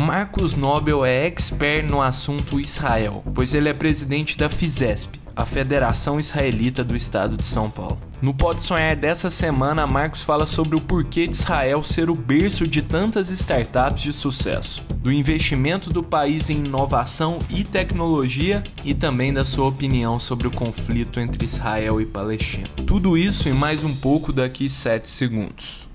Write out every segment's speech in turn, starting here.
Marcos Nobel é expert no assunto Israel, pois ele é presidente da FISESP, a Federação Israelita do Estado de São Paulo. No Pode Sonhar dessa semana, Marcos fala sobre o porquê de Israel ser o berço de tantas startups de sucesso, do investimento do país em inovação e tecnologia e também da sua opinião sobre o conflito entre Israel e Palestina. Tudo isso e mais um pouco daqui 7 segundos.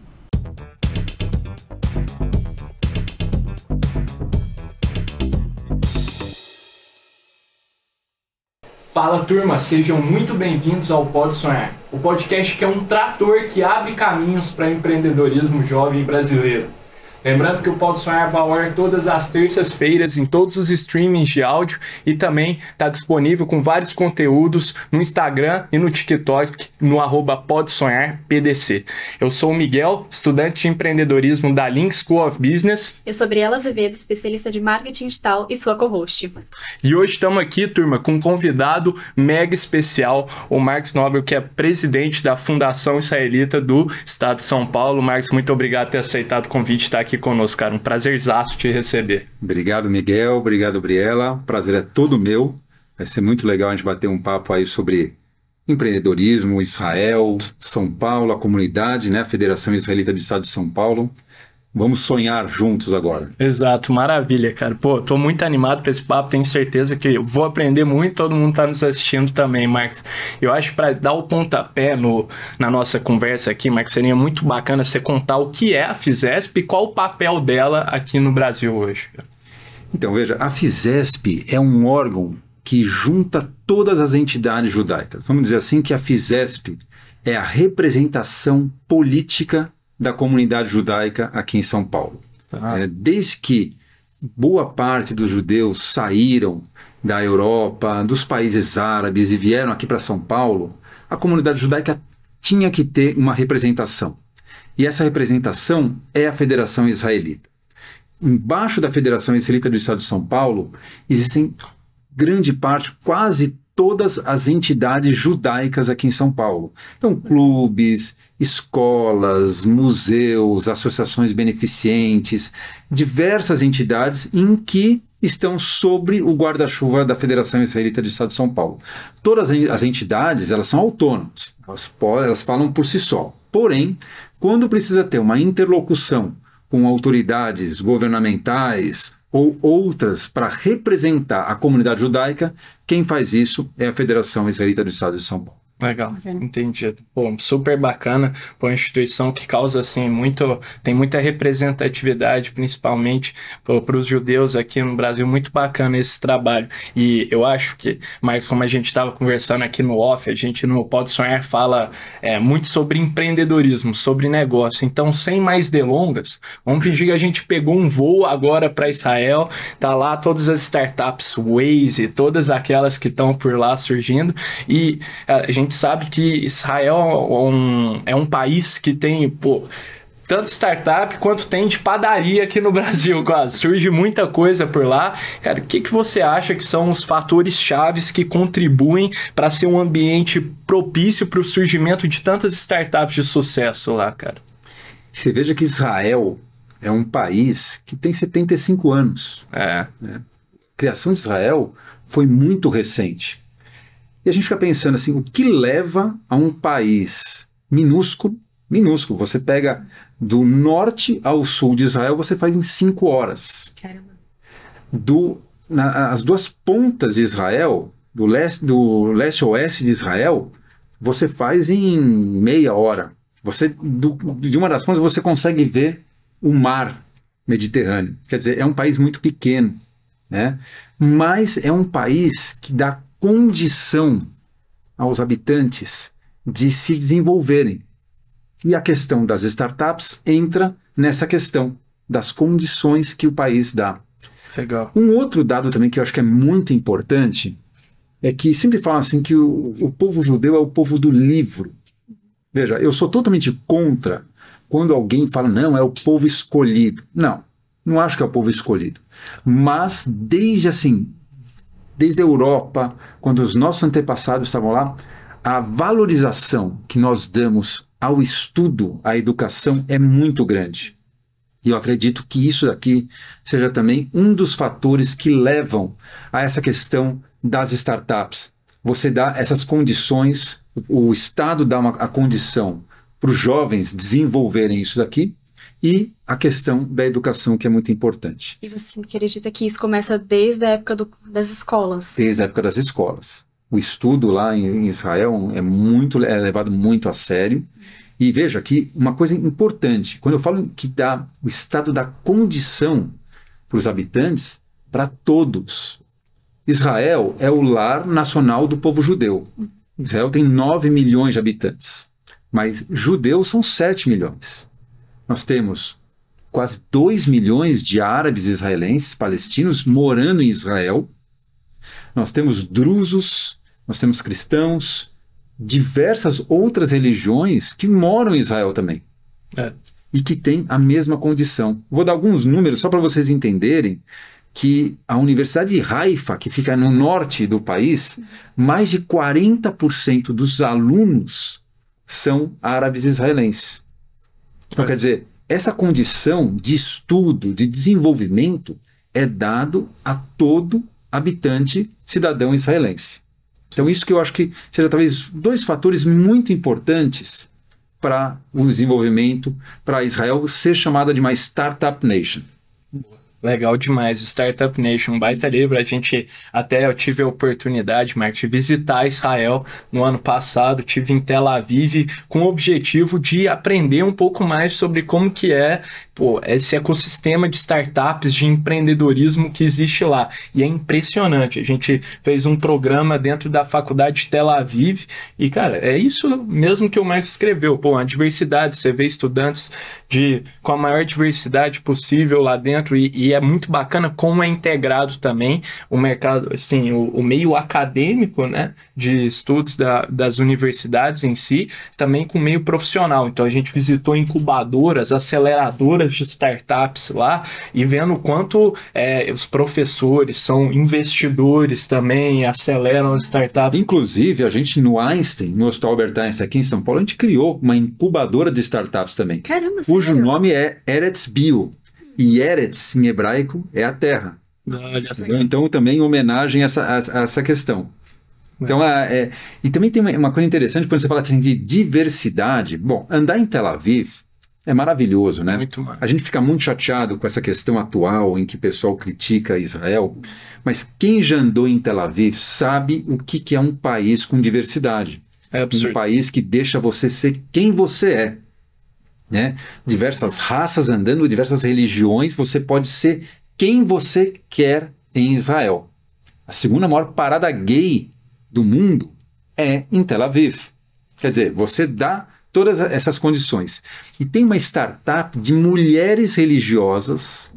Fala turma, sejam muito bem-vindos ao Pode Sonhar, o podcast que é um trator que abre caminhos para empreendedorismo jovem brasileiro. Lembrando que o Pode Sonhar é Bauer todas as terças-feiras em todos os streamings de áudio e também está disponível com vários conteúdos no Instagram e no TikTok no arroba Pode Sonhar é PDC. Eu sou o Miguel, estudante de empreendedorismo da Link School of Business. Eu sou Briela Azevedo, especialista de marketing digital e sua co-host. E hoje estamos aqui, turma, com um convidado mega especial, o Marcos Nobel, que é presidente da Fundação Israelita do Estado de São Paulo. Marcos, muito obrigado por ter aceitado o convite de estar aqui aqui conosco, cara. Um prazerzaço te receber. Obrigado, Miguel. Obrigado, Briela. O prazer é todo meu. Vai ser muito legal a gente bater um papo aí sobre empreendedorismo, Israel, São Paulo, a comunidade, né? A Federação Israelita do Estado de São Paulo. Vamos sonhar juntos agora. Exato, maravilha, cara. Pô, tô muito animado para esse papo, tenho certeza que vou aprender muito, todo mundo tá nos assistindo também, Marcos. Eu acho para dar o pontapé no, na nossa conversa aqui, Marcos, seria muito bacana você contar o que é a FISESP e qual o papel dela aqui no Brasil hoje. Então, veja, a FISESP é um órgão que junta todas as entidades judaicas. Vamos dizer assim que a FISESP é a representação política da comunidade judaica aqui em São Paulo. Tá. É, desde que boa parte dos judeus saíram da Europa, dos países árabes e vieram aqui para São Paulo, a comunidade judaica tinha que ter uma representação. E essa representação é a Federação Israelita. Embaixo da Federação Israelita do Estado de São Paulo existem grande parte, quase todas as entidades judaicas aqui em São Paulo. Então, clubes, escolas, museus, associações beneficentes, diversas entidades em que estão sobre o guarda-chuva da Federação Israelita do Estado de São Paulo. Todas as entidades, elas são autônomas, elas, elas falam por si só. Porém, quando precisa ter uma interlocução com autoridades governamentais, ou outras para representar a comunidade judaica, quem faz isso é a Federação Israelita do Estado de São Paulo. Legal, entendido. Bom, super bacana para uma instituição que causa assim muito, tem muita representatividade, principalmente para os judeus aqui no Brasil. Muito bacana esse trabalho. E eu acho que, mas como a gente estava conversando aqui no off, a gente no Pode Sonhar fala é, muito sobre empreendedorismo, sobre negócio. Então, sem mais delongas, vamos fingir que a gente pegou um voo agora para Israel. Tá lá todas as startups Waze, todas aquelas que estão por lá surgindo e é, a gente gente sabe que Israel é um, é um país que tem, pô, tanto startup quanto tem de padaria aqui no Brasil, quase. Surge muita coisa por lá. Cara, o que, que você acha que são os fatores chaves que contribuem para ser um ambiente propício para o surgimento de tantas startups de sucesso lá, cara? Você veja que Israel é um país que tem 75 anos. É. Né? A criação de Israel foi muito recente. E a gente fica pensando assim, o que leva a um país minúsculo, minúsculo, você pega do norte ao sul de Israel, você faz em cinco horas. Caramba. Do, na, as duas pontas de Israel, do leste, do leste oeste de Israel, você faz em meia hora. Você do, de uma das pontas você consegue ver o mar Mediterrâneo. Quer dizer, é um país muito pequeno, né? Mas é um país que dá condição aos habitantes de se desenvolverem. E a questão das startups entra nessa questão das condições que o país dá. Legal. Um outro dado também que eu acho que é muito importante é que sempre falam assim que o, o povo judeu é o povo do livro. Veja, eu sou totalmente contra quando alguém fala, não, é o povo escolhido. Não, não acho que é o povo escolhido. Mas desde assim, desde a Europa, quando os nossos antepassados estavam lá, a valorização que nós damos ao estudo, à educação, é muito grande. E eu acredito que isso daqui seja também um dos fatores que levam a essa questão das startups. Você dá essas condições, o Estado dá uma, a condição para os jovens desenvolverem isso daqui, e a questão da educação, que é muito importante. E você acredita que isso começa desde a época do, das escolas? Desde a época das escolas. O estudo lá em Israel é muito é levado muito a sério. E veja aqui uma coisa importante: quando eu falo que dá o estado da condição para os habitantes, para todos. Israel é o lar nacional do povo judeu. Israel tem 9 milhões de habitantes, mas judeus são 7 milhões. Nós temos quase 2 milhões de árabes israelenses, palestinos, morando em Israel. Nós temos drusos, nós temos cristãos, diversas outras religiões que moram em Israel também. É. E que têm a mesma condição. Vou dar alguns números só para vocês entenderem que a Universidade de Haifa, que fica no norte do país, mais de 40% dos alunos são árabes israelenses. Então, quer dizer, essa condição de estudo, de desenvolvimento, é dado a todo habitante cidadão israelense. Então, isso que eu acho que seja talvez dois fatores muito importantes para o desenvolvimento, para Israel ser chamada de uma startup nation. Legal demais. Startup Nation, baita livro. A gente até eu tive a oportunidade, Mark, de visitar Israel no ano passado. Tive em Tel Aviv com o objetivo de aprender um pouco mais sobre como que é pô, esse ecossistema de startups, de empreendedorismo que existe lá. E é impressionante. A gente fez um programa dentro da faculdade de Tel Aviv e, cara, é isso mesmo que o Marcos escreveu. Pô, a diversidade, você vê estudantes de, com a maior diversidade possível lá dentro e, e é muito bacana como é integrado também o mercado, assim, o, o meio acadêmico, né, de estudos da, das universidades em si, também com o meio profissional. Então, a gente visitou incubadoras, aceleradoras, de startups lá e vendo o quanto é, os professores são investidores também, aceleram as startups. Inclusive, a gente no Einstein, no Hospital Albert Einstein aqui em São Paulo, a gente criou uma incubadora de startups também. Caramba, cujo sério? nome é Eretz Bio. E Eretz, em hebraico, é a terra. então, também homenagem a essa, a, a essa questão. Então, é, e também tem uma, coisa interessante quando você fala assim, de diversidade. Bom, andar em Tel Aviv é maravilhoso, né? Muito maravilhoso. A gente fica muito chateado com essa questão atual em que o pessoal critica Israel, mas quem já andou em Tel Aviv sabe o que, é um país com diversidade. É absurdo. Um país que deixa você ser quem você é. Né? Diversas raças andando, diversas religiões, você pode ser quem você quer em Israel. A segunda maior parada gay do mundo é em Tel Aviv. Quer dizer, você dá todas essas condições. E tem uma startup de mulheres religiosas,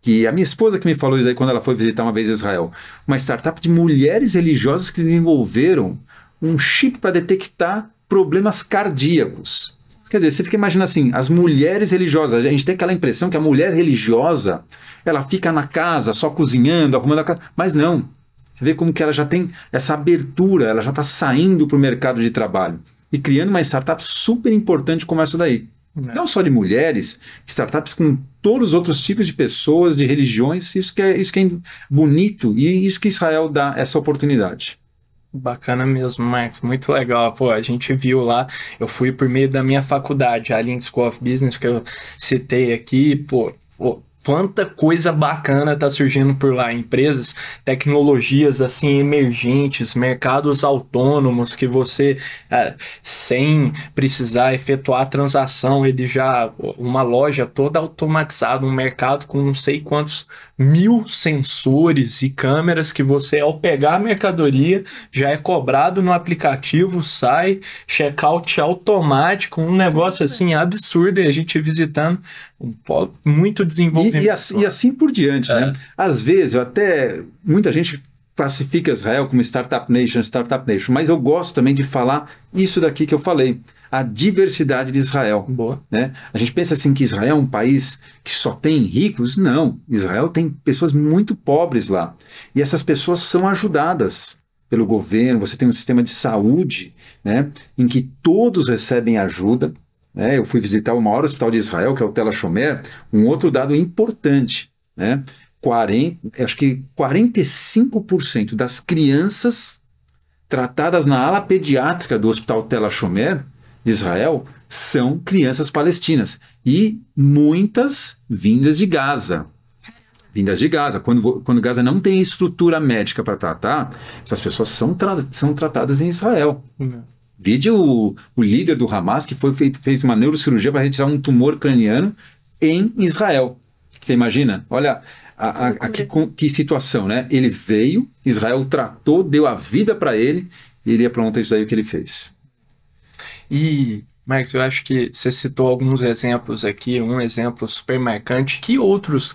que a minha esposa que me falou isso aí quando ela foi visitar uma vez Israel, uma startup de mulheres religiosas que desenvolveram um chip para detectar problemas cardíacos. Quer dizer, você fica imaginando assim, as mulheres religiosas, a gente tem aquela impressão que a mulher religiosa, ela fica na casa, só cozinhando, arrumando a casa, mas não. Você vê como que ela já tem essa abertura, ela já está saindo para o mercado de trabalho e criando uma startup super importante como essa daí. É. Não só de mulheres, startups com todos os outros tipos de pessoas, de religiões. Isso que é, isso que é bonito e isso que Israel dá essa oportunidade. Bacana mesmo, Max, muito legal. Pô, a gente viu lá, eu fui por meio da minha faculdade, a Alien School of Business, que eu citei aqui, pô, pô quanta coisa bacana tá surgindo por lá, empresas, tecnologias assim emergentes, mercados autônomos que você é, sem precisar efetuar transação, ele já uma loja toda automatizada, um mercado com não sei quantos mil sensores e câmeras que você, ao pegar a mercadoria, já é cobrado no aplicativo, sai, checkout automático, um negócio assim absurdo e a gente visitando um muito desenvolvimento. E, e, assim, e assim por diante, né? é. né? Às vezes, até muita gente classifica Israel como startup nation, startup nation, mas eu gosto também de falar isso daqui que eu falei, a diversidade de Israel. Boa. Né? A gente pensa assim que Israel é um país que só tem ricos? Não, Israel tem pessoas muito pobres lá. E essas pessoas são ajudadas pelo governo, você tem um sistema de saúde, né, em que todos recebem ajuda. Né? Eu fui visitar o maior hospital de Israel, que é o Tela Shomer, um outro dado importante, né? 40, acho que 45% das crianças tratadas na ala pediátrica do Hospital Tela Shomer, de Israel, são crianças palestinas. E muitas vindas de Gaza. Vindas de Gaza. Quando, quando Gaza não tem estrutura médica para tratar, essas pessoas são, tra são tratadas em Israel. Não. É. Vide o, o líder do Hamas, que foi feito, fez uma neurocirurgia para retirar um tumor craniano em Israel. Você imagina? Olha, a, então, a, a que, que, situação, né? Ele veio, Israel tratou, deu a vida para ele, e ele apronta isso daí que ele fez. E, Marcos, eu acho que você citou alguns exemplos aqui, um exemplo super marcante. Que outros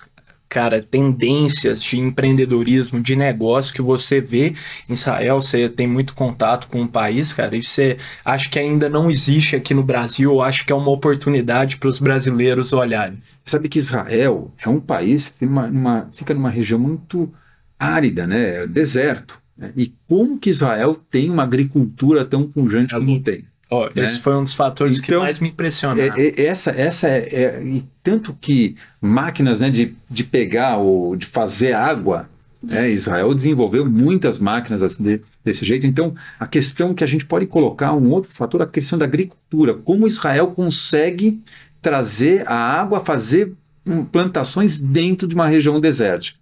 cara, tendências de empreendedorismo, de negócio que você vê em Israel, você tem muito contato com o país, cara, e você acha que ainda não existe aqui no Brasil, ou acha que é uma oportunidade para os brasileiros olharem? Sabe que Israel é um país que uma, uma, fica numa região muito árida, né? Deserto. Né? E como que Israel tem uma agricultura tão pujante é como tem? Oh, né? Esse foi um dos fatores então, que mais me impressionaram. É, né? é, essa, essa é, é, e tanto que máquinas né, de, de pegar ou de fazer água, né, Israel desenvolveu muitas máquinas assim, desse, desse jeito. Então, a questão que a gente pode colocar, um outro fator, a questão da agricultura. Como Israel consegue trazer a água, fazer hum, plantações dentro de uma região desértica?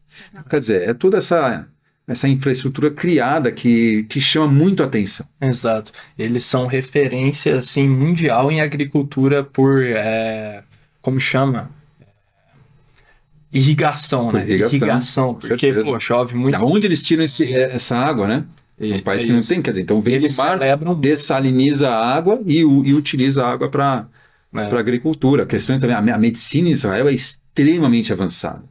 Quer dizer, é toda essa essa infraestrutura criada que, que chama muito atenção. Exato. Eles são referência assim, mundial em agricultura por. É, como chama? Irrigação, né? Irrigação, irrigação porque, pô, chove muito. Da onde eles tiram esse, é, essa água, né? E, é, um país é que não tem, quer dizer, então vem eles mar, celebram... dessaliniza a água e, e utiliza a água para é. agricultura. A questão é também, a, a medicina em Israel é extremamente avançada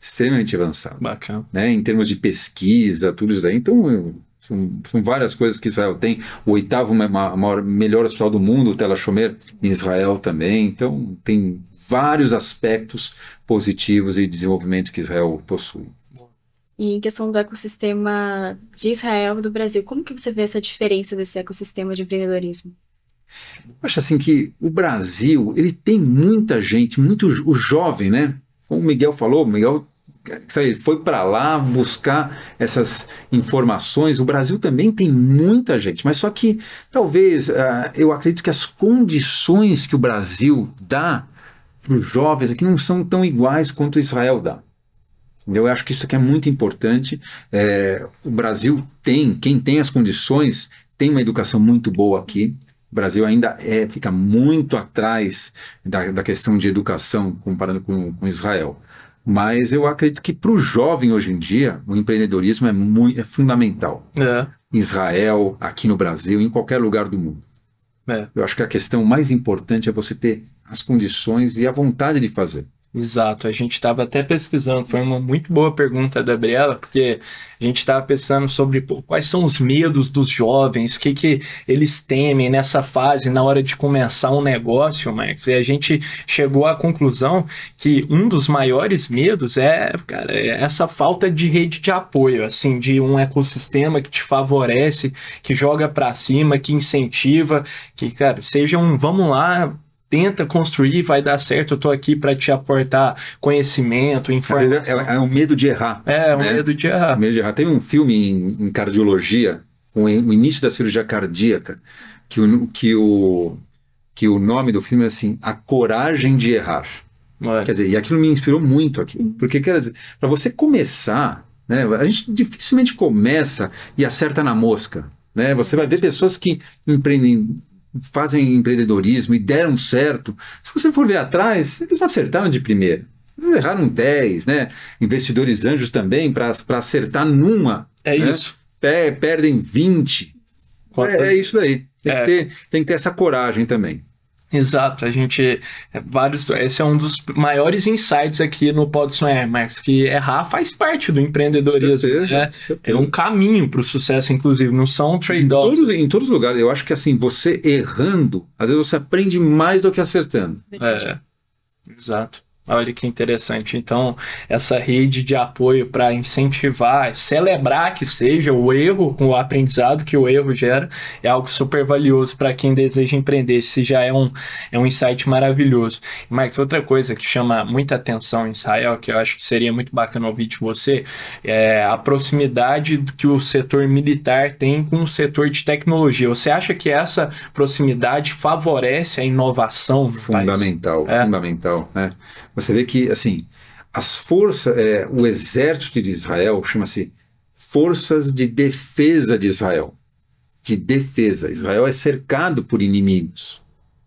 extremamente avançado. Bacana. Né? Em termos de pesquisa, tudo isso daí. Então, eu, são, são, várias coisas que Israel tem. O oitavo maior, melhor hospital do mundo, o Tel Shomer, em Israel também. Então, tem vários aspectos positivos e desenvolvimento que Israel possui. E em questão do ecossistema de Israel e do Brasil, como que você vê essa diferença desse ecossistema de empreendedorismo? Eu acho assim que o Brasil, ele tem muita gente, muito o jovem, né? Como o Miguel falou, o Miguel sabe, foi para lá buscar essas informações. O Brasil também tem muita gente, mas só que talvez uh, eu acredito que as condições que o Brasil dá para os jovens aqui não são tão iguais quanto o Israel dá. Eu acho que isso aqui é muito importante. É, o Brasil tem, quem tem as condições, tem uma educação muito boa aqui. O Brasil ainda é, fica muito atrás da, da questão de educação comparando com, com Israel. Mas eu acredito que para o jovem hoje em dia, o empreendedorismo é, muito, é fundamental. É. Em Israel, aqui no Brasil, em qualquer lugar do mundo. É. Eu acho que a questão mais importante é você ter as condições e a vontade de fazer. Exato, a gente estava até pesquisando, foi uma muito boa pergunta da Gabriela, porque a gente estava pensando sobre pô, quais são os medos dos jovens, o que, que eles temem nessa fase, na hora de começar um negócio, Max. e a gente chegou à conclusão que um dos maiores medos é, cara, é essa falta de rede de apoio, assim, de um ecossistema que te favorece, que joga para cima, que incentiva, que, cara, seja um vamos lá, tenta construir, vai dar certo, eu tô aqui para te aportar conhecimento, é, informação. É, é, é, um medo de errar. É, é um né? medo de errar. Medo de errar. Tem um filme em, em cardiologia, o, início da cirurgia cardíaca, que o, que, o, que o nome do filme é assim, A Coragem de Errar. Quer dizer, e aquilo me inspirou muito aqui. Porque, quer dizer, para você começar, né, a gente dificilmente começa e acerta na mosca. Né? Você vai ver pessoas que empreendem fazem empreendedorismo e deram certo, se você for ver atrás, eles não acertaram de primeira. Eles erraram 10, né? Investidores anjos também, para acertar numa. É né? isso. perdem 20. É, é, isso daí. Tem, é. Que ter, tem que ter essa coragem também. Exato, a gente. É, vários, esse é um dos maiores insights aqui no Pode Sonhar, Marcos que errar faz parte do empreendedorismo. Certeza, né? É um caminho para o sucesso, inclusive, não são trade-offs. Em, todos, em todos os lugares, eu acho que assim, você errando, às vezes você aprende mais do que acertando. É, exato. Olha que interessante. Então, essa rede de apoio para incentivar, celebrar que seja o erro, o aprendizado que o erro gera, é algo super valioso para quem deseja empreender. Esse já é um, é um insight maravilhoso. Marcos, outra coisa que chama muita atenção em Israel, que eu acho que seria muito bacana ouvir de você, é a proximidade que o setor militar tem com o setor de tecnologia. Você acha que essa proximidade favorece a inovação? Fundamental, é? fundamental. Né? você vê que, assim, as forças, é, o exército de Israel chama-se Forças de Defesa de Israel. De defesa. Israel é cercado por inimigos.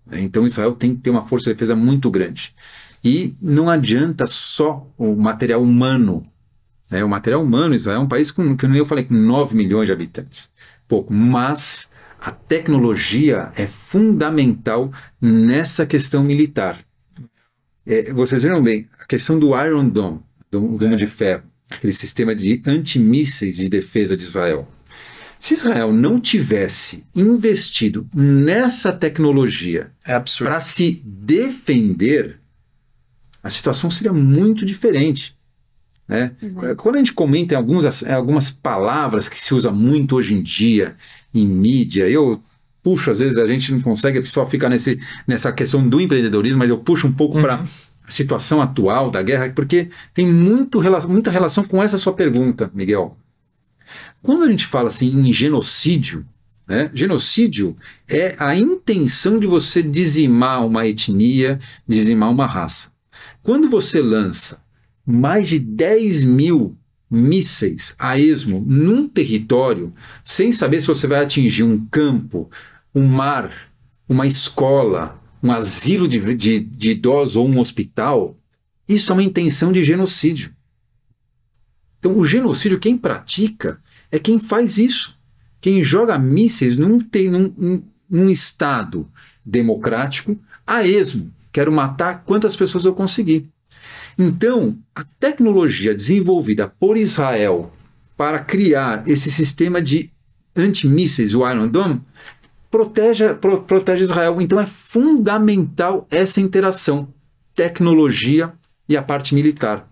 Né? Então Israel tem que ter uma força de defesa muito grande. E não adianta só o material humano. Né? O material humano, Israel é um país com, que eu falei, com 9 milhões de habitantes. Pouco. Mas a tecnologia é fundamental nessa questão militar. É, vocês viram bem, a questão do Iron Dome, do Domo é. de Ferro, aquele sistema de antimísseis de defesa de Israel. Se Israel não tivesse investido nessa tecnologia é para se defender, a situação seria muito diferente. Né? Uhum. Quando a gente comenta em algumas, algumas palavras que se usa muito hoje em dia em mídia, eu puxo, às vezes a gente não consegue só ficar nesse, nessa questão do empreendedorismo, mas eu puxo um pouco uhum. para a situação atual da guerra, porque tem muito, muita relação com essa sua pergunta, Miguel. Quando a gente fala assim em genocídio, né? Genocídio é a intenção de você dizimar uma etnia, dizimar uma raça. Quando você lança mais de 10 mil mísseis a esmo num território, sem saber se você vai atingir um campo, um mar, uma escola, um asilo de, de, de idosos ou um hospital, isso é uma intenção de genocídio. Então, o genocídio, quem pratica é quem faz isso. Quem joga mísseis num, num, num, num Estado democrático a esmo. Quero matar quantas pessoas eu conseguir. Então, a tecnologia desenvolvida por Israel para criar esse sistema de antimísseis, o Iron Dome, protege, pro, protege Israel. Então é fundamental essa interação, tecnologia e a parte militar.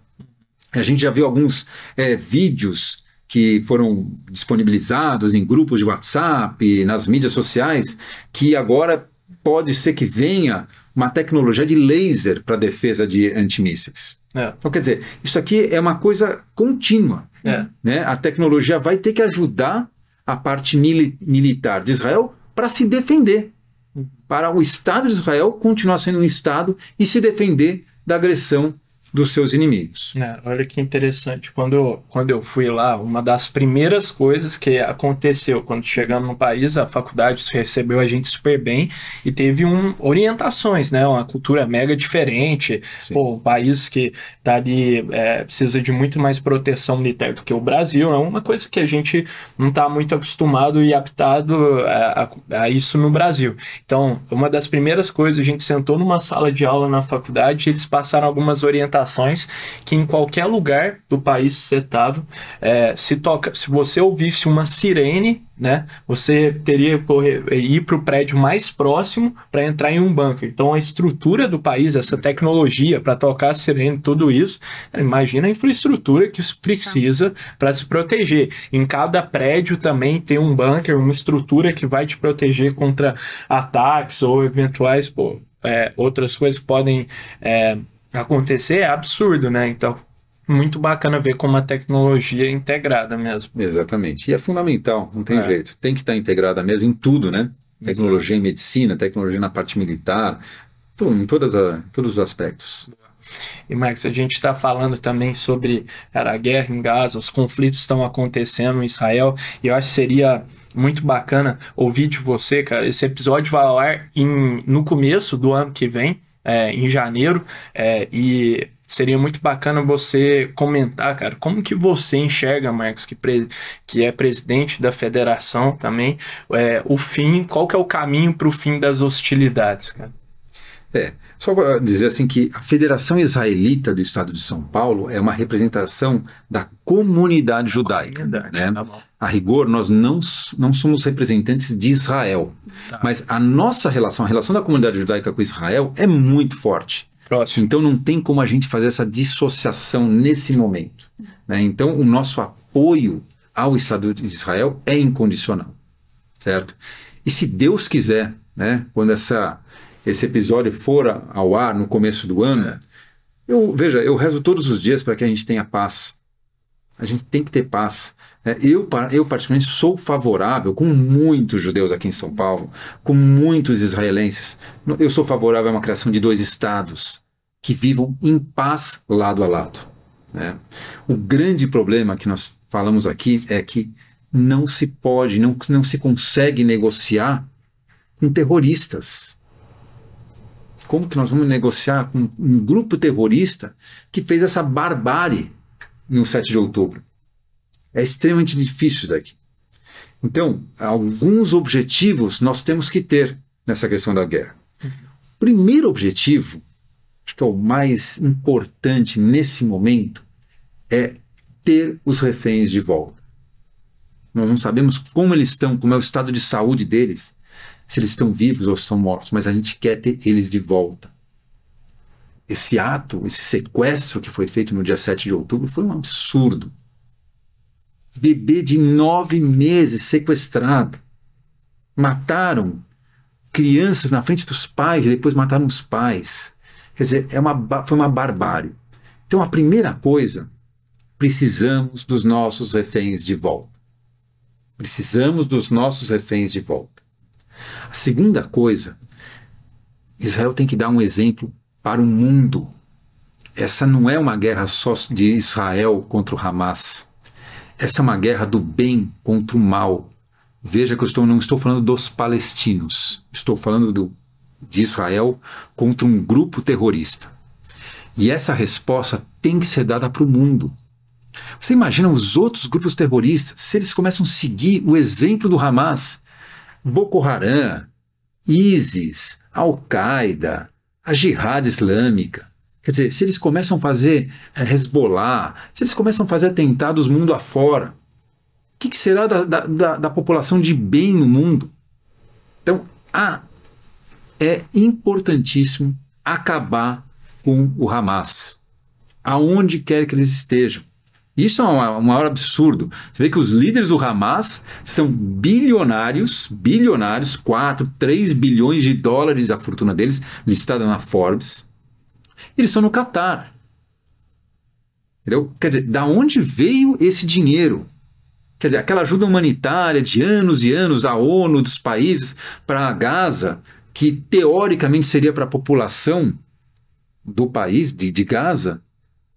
A gente já viu alguns é, vídeos que foram disponibilizados em grupos de WhatsApp, nas mídias sociais, que agora pode ser que venha uma tecnologia de laser para defesa de antimísseis. É. Então, quer dizer, isso aqui é uma coisa contínua. É. Né? A tecnologia vai ter que ajudar a parte mili militar de Israel para se defender, para o Estado de Israel continuar sendo um Estado e se defender da agressão dos seus inimigos. É, olha que interessante. Quando eu, quando eu fui lá, uma das primeiras coisas que aconteceu quando chegamos no país, a faculdade recebeu a gente super bem e teve um, orientações, né? Uma cultura mega diferente. Pô, um país que tá ali é, precisa de muito mais proteção militar do que o Brasil. É uma coisa que a gente não está muito acostumado e adaptado a, é, a, a isso no Brasil. Então, uma das primeiras coisas, a gente sentou numa sala de aula na faculdade e eles passaram algumas orientações limitações que em qualquer lugar do país que você estava, é, se toca, se você ouvisse uma sirene, né, você teria que correr, é, ir para o prédio mais próximo para entrar em um banco. Então a estrutura do país, essa tecnologia para tocar a sirene, tudo isso, imagina a infraestrutura que isso precisa para se proteger. Em cada prédio também tem um bunker, uma estrutura que vai te proteger contra ataques ou eventuais pô, é, outras coisas podem é, acontecer é absurdo, né? Então, muito bacana ver como a tecnologia é integrada mesmo. Exatamente. E é fundamental, não tem é. jeito. Tem que estar tá integrada mesmo em tudo, né? Tecnologia Exato. em medicina, tecnologia na parte militar, em todas a, todos os aspectos. E, Max, a gente está falando também sobre a guerra em Gaza, os conflitos estão acontecendo em Israel, e eu acho que seria muito bacana ouvir de você, cara. Esse episódio vai ao ar em, no começo do ano que vem é, em janeiro. É, e seria muito bacana você comentar, cara, como que você enxerga, Marcos, que, que é presidente da federação também, é, o fim, qual que é o caminho para o fim das hostilidades, cara? É, só dizer assim que a Federação Israelita do Estado de São Paulo é uma representação da comunidade judaica. Comunidade, né? Tá a rigor, nós não, não somos representantes de Israel, tá. mas a nossa relação, a relação da comunidade judaica com Israel é muito forte. Próximo. Então não tem como a gente fazer essa dissociação nesse momento. Né? Então o nosso apoio ao Estado de Israel é incondicional, certo? E se Deus quiser, né, quando essa esse episódio for ao ar no começo do ano, é. eu veja, eu rezo todos os dias para que a gente tenha paz. A gente tem que ter paz. É, eu, eu, particularmente, sou favorável, com muitos judeus aqui em São Paulo, com muitos israelenses, eu sou favorável a uma criação de dois estados que vivam em paz lado a lado. Né? O grande problema que nós falamos aqui é que não se pode, não, não se consegue negociar com terroristas. Como que nós vamos negociar com um grupo terrorista que fez essa barbárie no 7 de outubro? É extremamente difícil isso daqui. Então, alguns objetivos nós temos que ter nessa questão da guerra. O uhum. primeiro objetivo, acho que é o mais importante nesse momento, é ter os reféns de volta. Nós não sabemos como eles estão, como é o estado de saúde deles se eles estão vivos ou estão mortos, mas a gente quer ter eles de volta. Esse ato, esse sequestro que foi feito no dia 7 de outubro foi um absurdo. Bebê de nove meses sequestrado. Mataram crianças na frente dos pais e depois mataram os pais. Quer dizer, é uma, foi uma barbárie. Então, a primeira coisa, precisamos dos nossos reféns de volta. Precisamos dos nossos reféns de volta. A segunda coisa, Israel tem que dar um exemplo para o mundo. Essa não é uma guerra só de Israel contra o Hamas. Essa é uma guerra do bem contra o mal. Veja que eu estou, não estou falando dos palestinos, estou falando do, de Israel contra um grupo terrorista. E essa resposta tem que ser dada para o mundo. Você imagina os outros grupos terroristas, se eles começam a seguir o exemplo do Hamas, Boko Haram, ISIS, Al-Qaeda, a Jihad Islâmica. Quer dizer, se eles começam a fazer eh, Hezbollah, se eles começam a fazer atentados mundo afora, o que, que será da, da, da população de bem no mundo? Então, a, é importantíssimo acabar com o Hamas, aonde quer que eles estejam. Isso é um maior absurdo. Você vê que os líderes do Hamas são bilionários, bilionários, 4, 3 bilhões de dólares a fortuna deles, listada na Forbes. Eles são no Catar. Entendeu? Quer dizer, da onde veio esse dinheiro? Quer dizer, aquela ajuda humanitária de anos e anos da ONU, dos países, para Gaza, que teoricamente seria para a população do país, de, de Gaza,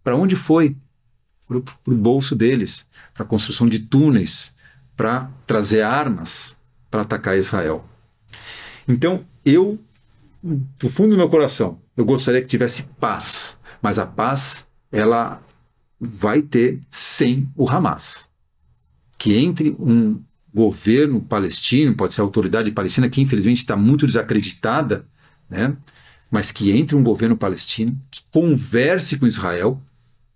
para onde foi? para o bolso deles, para a construção de túneis, para trazer armas para atacar Israel. Então, eu, do fundo do meu coração, eu gostaria que tivesse paz, mas a paz, ela vai ter sem o Hamas. Que entre um governo palestino, pode ser a autoridade palestina, que infelizmente está muito desacreditada, né? mas que entre um governo palestino, que converse com Israel,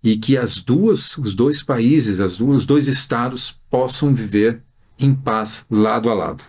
e que as duas, os dois países, as duas, os dois estados possam viver em paz lado a lado.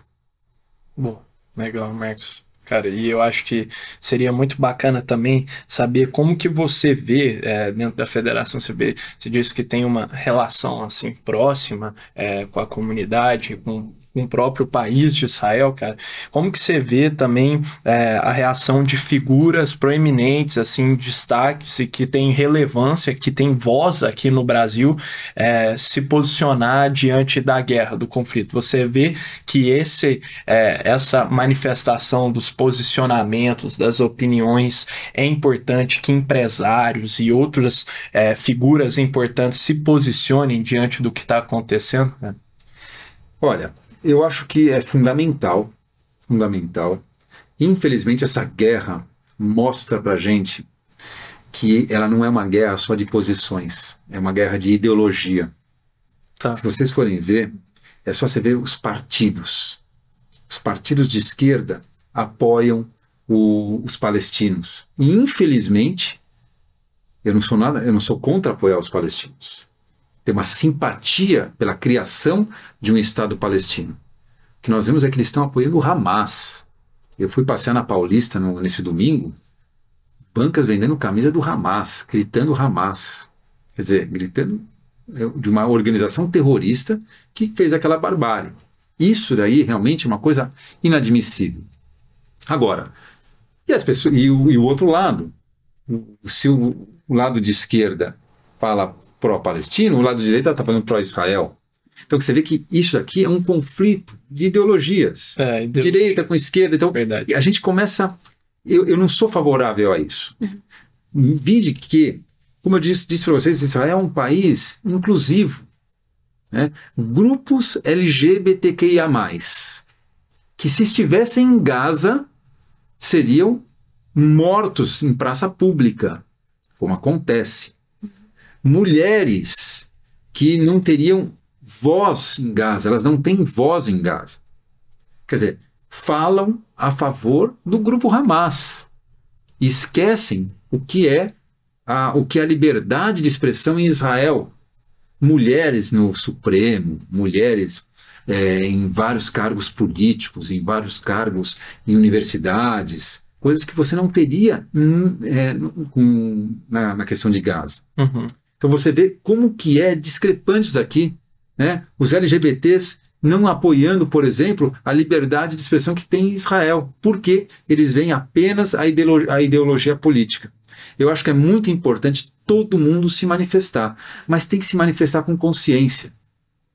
Bom, legal, Marcos. Cara, e eu acho que seria muito bacana também saber como que você vê é, dentro da federação, você, vê, você diz que tem uma relação assim próxima é, com a comunidade, com com o próprio país de Israel, cara. Como que você vê também é, a reação de figuras proeminentes, assim, destaques e que tem relevância, que tem voz aqui no Brasil, é, se posicionar diante da guerra, do conflito? Você vê que esse, é, essa manifestação dos posicionamentos, das opiniões, é importante que empresários e outras é, figuras importantes se posicionem diante do que está acontecendo? Né? Olha, eu acho que é fundamental, fundamental. Infelizmente, essa guerra mostra pra gente que ela não é uma guerra só de posições, é uma guerra de ideologia. Tá. Se vocês forem ver, é só você ver os partidos. Os partidos de esquerda apoiam o, os palestinos. E, infelizmente, eu não sou nada, eu não sou contra apoiar os palestinos uma simpatia pela criação de um Estado palestino. O que nós vemos é que eles estão apoiando o Hamas. Eu fui passear na Paulista no, nesse domingo, bancas vendendo camisa do Hamas, gritando Hamas. Quer dizer, gritando é, de uma organização terrorista que fez aquela barbárie. Isso daí realmente é uma coisa inadmissível. Agora, e, as pessoas, e, o, e o outro lado? Se o, o lado de esquerda fala pró-palestino, o lado direito está falando pró-Israel. Então você vê que isso aqui é um conflito de ideologias. É, ideologia. Direita com esquerda. Então Verdade. a gente começa. Eu, eu não sou favorável a isso. Uhum. Vide que, como eu disse, disse para vocês, Israel é um país inclusivo. Né? Grupos LGBTQIA, que se estivessem em Gaza, seriam mortos em praça pública, como acontece mulheres que não teriam voz em Gaza, elas não têm voz em Gaza. Quer dizer, falam a favor do grupo Hamas. esquecem o que é a, o que é a liberdade de expressão em Israel. Mulheres no Supremo, mulheres é, em vários cargos políticos, em vários cargos em universidades, coisas que você não teria hum, é, com, na, na, questão de Gaza. Uhum. Então você vê como que é discrepante isso daqui, né? Os LGBTs não apoiando, por exemplo, a liberdade de expressão que tem em Israel, porque eles veem apenas a ideologia, a ideologia política. Eu acho que é muito importante todo mundo se manifestar, mas tem que se manifestar com consciência,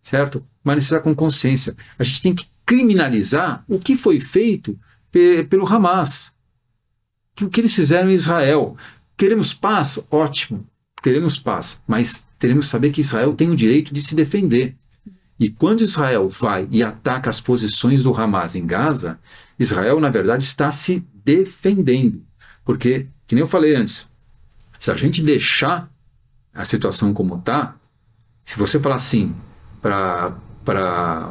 certo? Manifestar com consciência. A gente tem que criminalizar o que foi feito pe pelo Hamas, o que eles fizeram em Israel. Queremos paz? Ótimo teremos paz, mas teremos que saber que Israel tem o direito de se defender. E quando Israel vai e ataca as posições do Hamas em Gaza, Israel, na verdade, está se defendendo. Porque, que nem eu falei antes, se a gente deixar a situação como está, se você falar assim para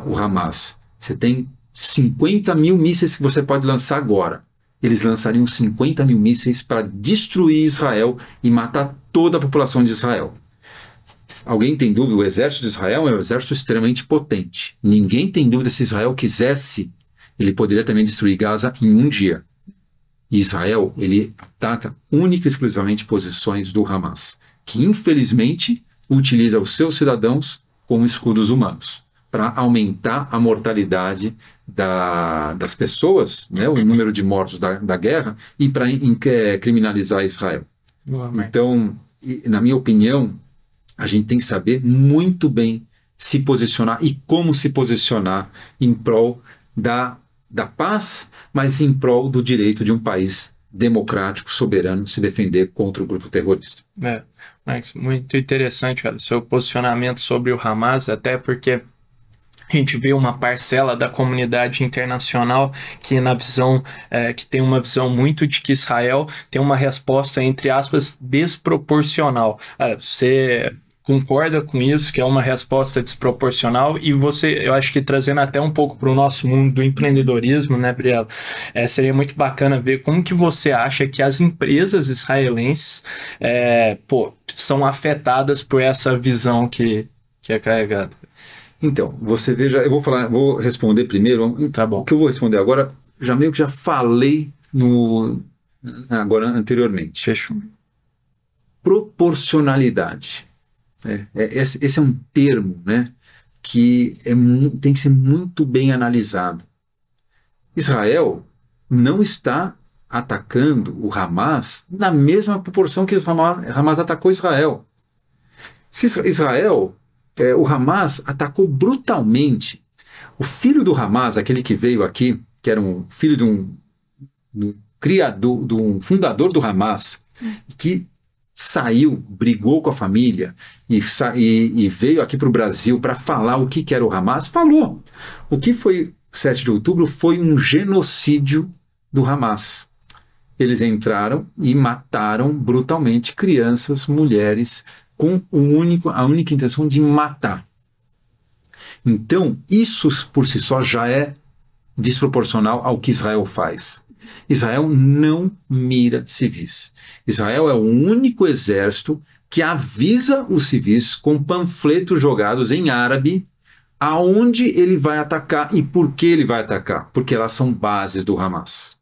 o Hamas, você tem 50 mil mísseis que você pode lançar agora. Eles lançariam 50 mil mísseis para destruir Israel e matar toda a população de Israel. Alguém tem dúvida? O exército de Israel é um exército extremamente potente. Ninguém tem dúvida se Israel quisesse, ele poderia também destruir Gaza em um dia. E Israel, ele ataca única e exclusivamente posições do Hamas, que infelizmente utiliza os seus cidadãos como escudos humanos para aumentar a mortalidade da, das pessoas, né, o número de mortos da, da guerra, e para é, criminalizar Israel. Então, e, na minha opinião, a gente tem que saber muito bem se posicionar e como se posicionar em prol da, da paz, mas em prol do direito de um país democrático, soberano, se defender contra o grupo terrorista. É, Max, muito interessante o seu posicionamento sobre o Hamas, até porque gente vê uma parcela da comunidade internacional que na visão é, que tem uma visão muito de que Israel tem uma resposta entre aspas desproporcional. você concorda com isso, que é uma resposta desproporcional, e você, eu acho que trazendo até um pouco para o nosso mundo do empreendedorismo, né, Briela, é, seria muito bacana ver como que você acha que as empresas israelenses é, pô, são afetadas por essa visão que, que é carregada. Então, você veja, eu vou falar, vou responder primeiro. Tá bom. O que eu vou responder agora, já meio que já falei no agora anteriormente. Fechou. Proporcionalidade. É, é, esse, esse é um termo, né, que é, tem que ser muito bem analisado. Israel não está atacando o Hamas na mesma proporção que Hamas, Hamas atacou Israel. Se Israel é, o Hamas atacou brutalmente. O filho do Hamas, aquele que veio aqui, que era um filho de um, de um criador, de um fundador do Hamas, hum. que saiu, brigou com a família e, e, e veio aqui para o Brasil para falar o que, que era o Hamas, falou. O que foi 7 de outubro foi um genocídio do Hamas. Eles entraram e mataram brutalmente crianças, mulheres, com o único, a única intenção de matar. Então, isso por si só já é desproporcional ao que Israel faz. Israel não mira civis. Israel é o único exército que avisa os civis com panfletos jogados em árabe aonde ele vai atacar e por que ele vai atacar, porque elas são bases do Hamas.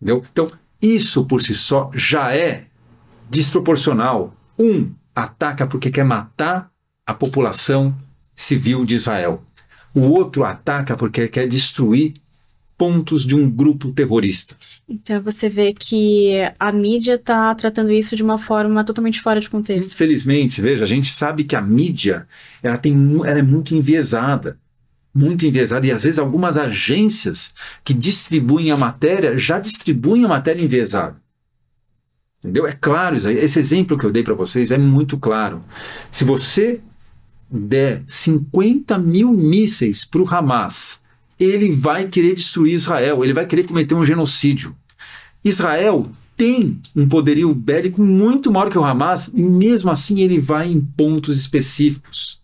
Entendeu? Então, isso por si só já é desproporcional. Um, ataca porque quer matar a população civil de Israel. O outro ataca porque quer destruir pontos de um grupo terrorista. Então você vê que a mídia está tratando isso de uma forma totalmente fora de contexto. Infelizmente, veja, a gente sabe que a mídia ela tem, ela é muito enviesada, muito enviesada e às vezes algumas agências que distribuem a matéria já distribuem a matéria enviesada. Entendeu? É claro isso aí. Esse exemplo que eu dei para vocês é muito claro. Se você der 50 mil mísseis para o Hamas, ele vai querer destruir Israel, ele vai querer cometer um genocídio. Israel tem um poderio bélico muito maior que o Hamas, e mesmo assim ele vai em pontos específicos.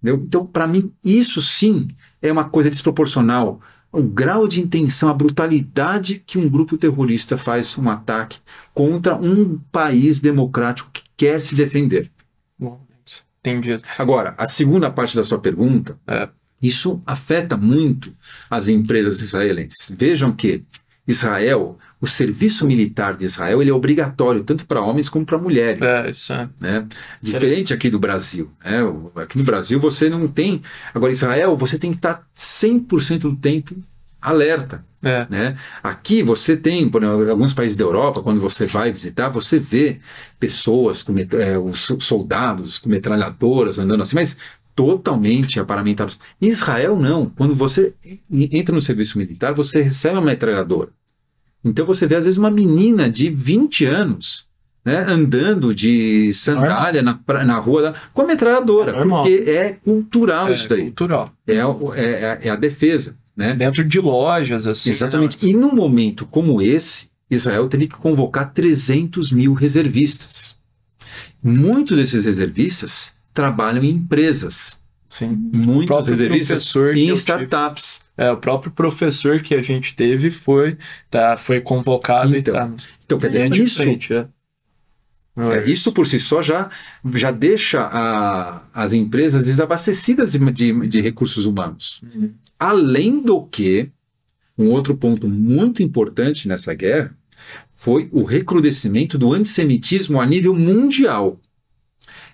Entendeu? Então, para mim, isso sim é uma coisa desproporcional o grau de intenção, a brutalidade que um grupo terrorista faz um ataque contra um país democrático que quer se defender. Entendi. Agora, a segunda parte da sua pergunta, é. isso afeta muito as empresas israelenses. Vejam que Israel o serviço militar de Israel ele é obrigatório tanto para homens como para mulheres. É, isso é. Né? Diferente aqui do Brasil. Né? Aqui no Brasil você não tem. Agora, Israel, você tem que tá estar 100% do tempo alerta. É. Né? Aqui você tem, por exemplo, alguns países da Europa, quando você vai visitar, você vê pessoas, com é, os soldados com metralhadoras andando assim, mas totalmente aparamentados. Em Israel, não. Quando você entra no serviço militar, você recebe uma metralhadora. Então você vê, às vezes, uma menina de 20 anos né, andando de sandália na, na rua lá, com a metralhadora, é porque é cultural é, isso daí. Cultural. É, é, é, é a defesa. Né? Dentro de lojas, assim. Exatamente. Né? E num momento como esse, Israel teria que convocar 300 mil reservistas. Muitos desses reservistas trabalham em empresas. Sim, uhum. muitos reservistas em startups. É, o próprio professor que a gente teve foi, tá, foi convocado então, e tá. Então, quer é dizer, isso, é. é. É, isso por si só já, já deixa a, as empresas desabastecidas de, de, de recursos humanos. Uhum. Além do que, um outro ponto muito importante nessa guerra foi o recrudescimento do antissemitismo a nível mundial.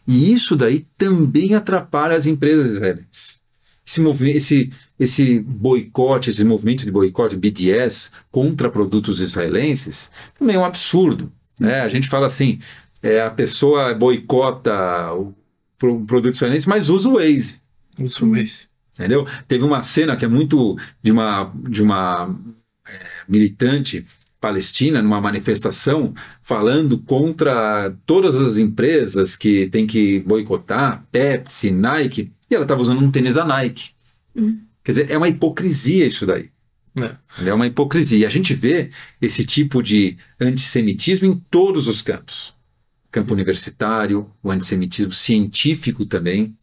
E isso daí também atrapalha as empresas israelenses. Esse, esse, esse boicote, esse movimento de boicote, BDS, contra produtos israelenses, também é um absurdo. Né? A gente fala assim, é, a pessoa boicota o, o produto israelense, mas usa o Waze. Usa o Waze. Entendeu? Teve uma cena que é muito de uma, de uma é, militante Palestina, numa manifestação, falando contra todas as empresas que tem que boicotar, Pepsi, Nike, e ela estava usando um tênis da Nike. Uhum. Quer dizer, é uma hipocrisia isso daí. É. é uma hipocrisia. E A gente vê esse tipo de antissemitismo em todos os campos. Campo uhum. universitário, o antissemitismo científico também,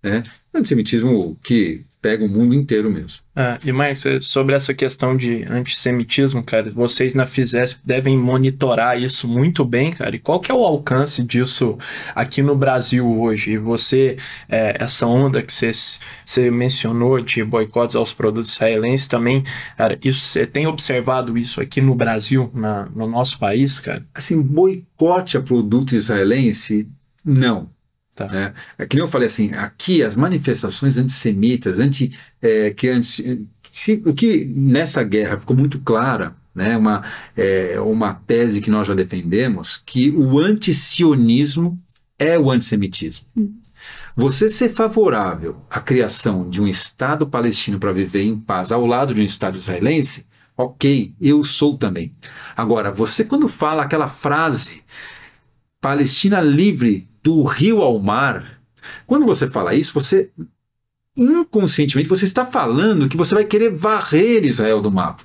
né? O antissemitismo que pega o mundo inteiro mesmo. Ah, e Marcos, sobre essa questão de antissemitismo, cara, vocês na FISESP devem monitorar isso muito bem, cara. E qual que é o alcance disso aqui no Brasil hoje? E você, é, essa onda que você, mencionou de boicotes aos produtos israelenses também, cara, isso, você tem observado isso aqui no Brasil, na, no nosso país, cara? Assim, boicote a produto israelense, não. Tá. Né? É que nem eu falei assim, aqui as manifestações antissemitas, anti, é, que antes se, o que nessa guerra ficou muito clara, né, uma, é, uma tese que nós já defendemos, que o antisionismo é o antissemitismo. Hum. Você ser favorável à criação de um Estado palestino para viver em paz ao lado de um Estado israelense, ok, eu sou também. Agora, você quando fala aquela frase Palestina livre do rio ao mar, quando você fala isso, você inconscientemente você está falando que você vai querer varrer Israel do mapa.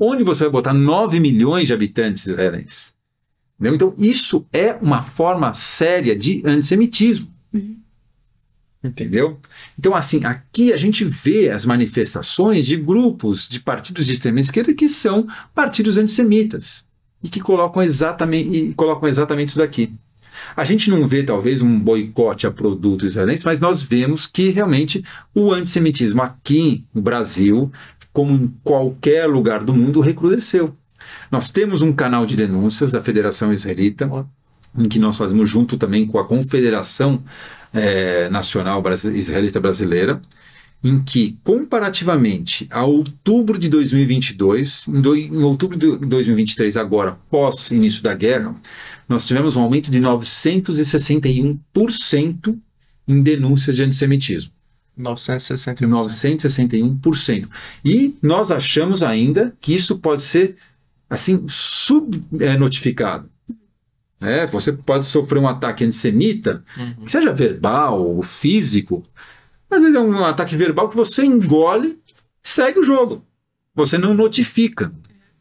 Onde você vai botar 9 milhões de habitantes israelenses? Entendeu? Então, isso é uma forma séria de antissemitismo. Uhum. Entendeu? Então, assim, aqui a gente vê as manifestações de grupos de partidos de extrema esquerda que são partidos antissemitas e que colocam exatamente, e colocam exatamente isso daqui. A gente não vê, talvez, um boicote a produto israelense, mas nós vemos que realmente o antissemitismo aqui no Brasil, como em qualquer lugar do mundo, recrudesceu. Nós temos um canal de denúncias da Federação Israelita, em que nós fazemos junto também com a Confederação é, Nacional Brasi Israelita Brasileira, em que, comparativamente a outubro de 2022, em, outubro de 2023, agora pós início da guerra, nós tivemos um aumento de 961% em denúncias de antissemitismo. 961%. 961%. E nós achamos ainda que isso pode ser assim subnotificado. Eh, é, né? você pode sofrer um ataque antissemita, uhum. que seja verbal ou físico, às vezes é um ataque verbal que você engole, segue o jogo. Você não notifica.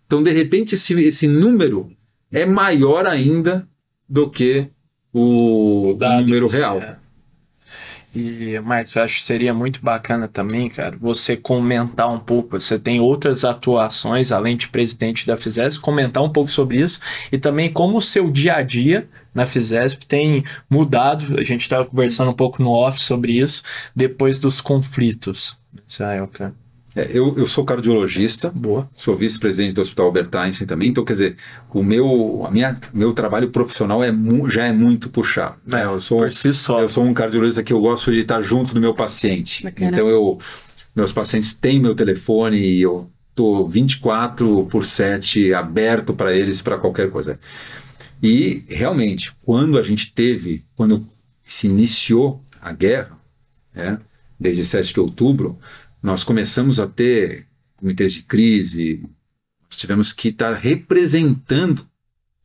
Então, de repente, esse, esse número é maior ainda do que o, o número real. É. E, Marcos, acho que seria muito bacana também, cara, você comentar um pouco. Você tem outras atuações, além de presidente da FISES, comentar um pouco sobre isso e também como o seu dia a dia na Fisesp tem mudado. A gente estava conversando um pouco no off sobre isso, depois dos conflitos. Israel, cara. É, eu, eu sou cardiologista, Boa. sou vice-presidente do Hospital Albert Einstein também, então quer dizer, o meu, a minha, meu trabalho profissional é já é muito puxado. É, eu sou, por si só. Eu sou um cardiologista que eu gosto de estar junto do meu paciente. Bacana. Então eu, meus pacientes têm meu telefone e eu tô 24 por 7 aberto para eles para qualquer coisa. E realmente, quando a gente teve, quando se iniciou a guerra, né, desde 7 de outubro, nós começamos a ter comitês de crise, nós tivemos que estar representando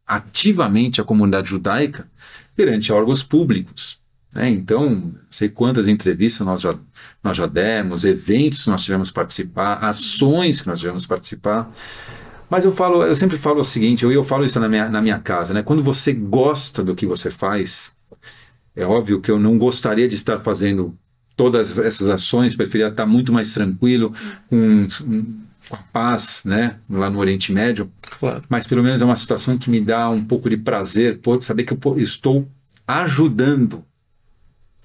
ativamente a comunidade judaica perante órgãos públicos. Né? Então, não sei quantas entrevistas nós já, nós já demos, eventos que nós tivemos participar, ações que nós tivemos participar. Mas eu falo, eu sempre falo o seguinte, eu, eu falo isso na minha, na minha casa, né? Quando você gosta do que você faz, é óbvio que eu não gostaria de estar fazendo todas essas ações, preferia estar muito mais tranquilo, com, com a paz, né? Lá no Oriente Médio. Claro. Mas pelo menos é uma situação que me dá um pouco de prazer, pô, saber que eu estou ajudando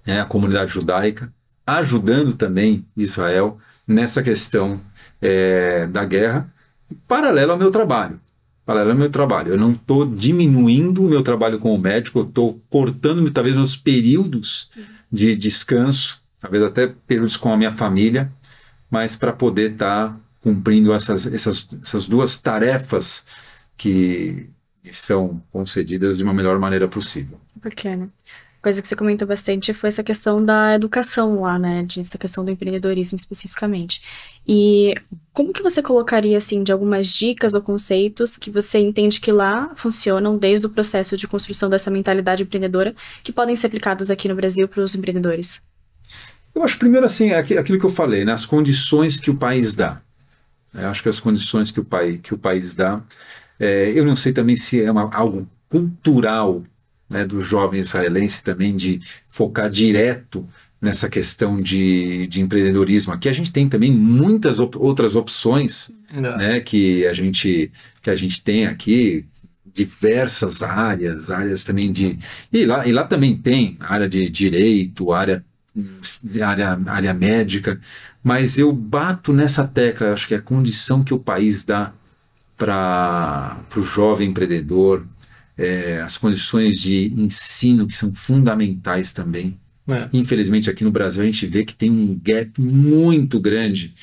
né, a comunidade judaica, ajudando também Israel nessa questão é, da guerra paralelo ao meu trabalho. Paralelo ao meu trabalho. Eu não estou diminuindo o meu trabalho como médico, eu estou cortando talvez meus períodos de descanso, talvez até períodos com a minha família, mas para poder estar tá cumprindo essas, essas, essas duas tarefas que são concedidas de uma melhor maneira possível. né? coisa que você comentou bastante foi essa questão da educação lá, né? De essa questão do empreendedorismo especificamente. E como que você colocaria, assim, de algumas dicas ou conceitos que você entende que lá funcionam desde o processo de construção dessa mentalidade empreendedora que podem ser aplicadas aqui no Brasil para os empreendedores? Eu acho, primeiro, assim, aquilo que eu falei, né? as condições que o país dá. Eu é, acho que as condições que o, pai, que o país dá. É, eu não sei também se é uma, algo cultural né, do jovem israelense também de focar direto nessa questão de, de empreendedorismo. Aqui a gente tem também muitas op outras opções é. né, que, a gente, que a gente tem aqui, diversas áreas, áreas também de. E lá, e lá também tem área de direito, área, área, área médica, mas eu bato nessa tecla, acho que é a condição que o país dá para o jovem empreendedor, é, as condições de ensino que são fundamentais também é. Infelizmente, aqui no Brasil, a gente vê que tem um gap muito grande